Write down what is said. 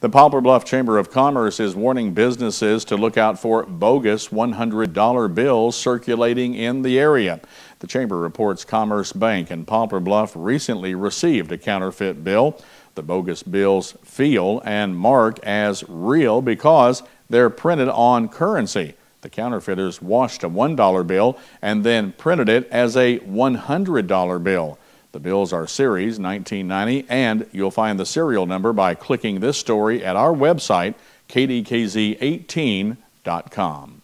The Poplar Bluff Chamber of Commerce is warning businesses to look out for bogus $100 bills circulating in the area. The chamber reports Commerce Bank in Poplar Bluff recently received a counterfeit bill. The bogus bills feel and mark as real because they're printed on currency. The counterfeiters washed a $1 bill and then printed it as a $100 bill. The bills are series 1990, and you'll find the serial number by clicking this story at our website, kdkz18.com.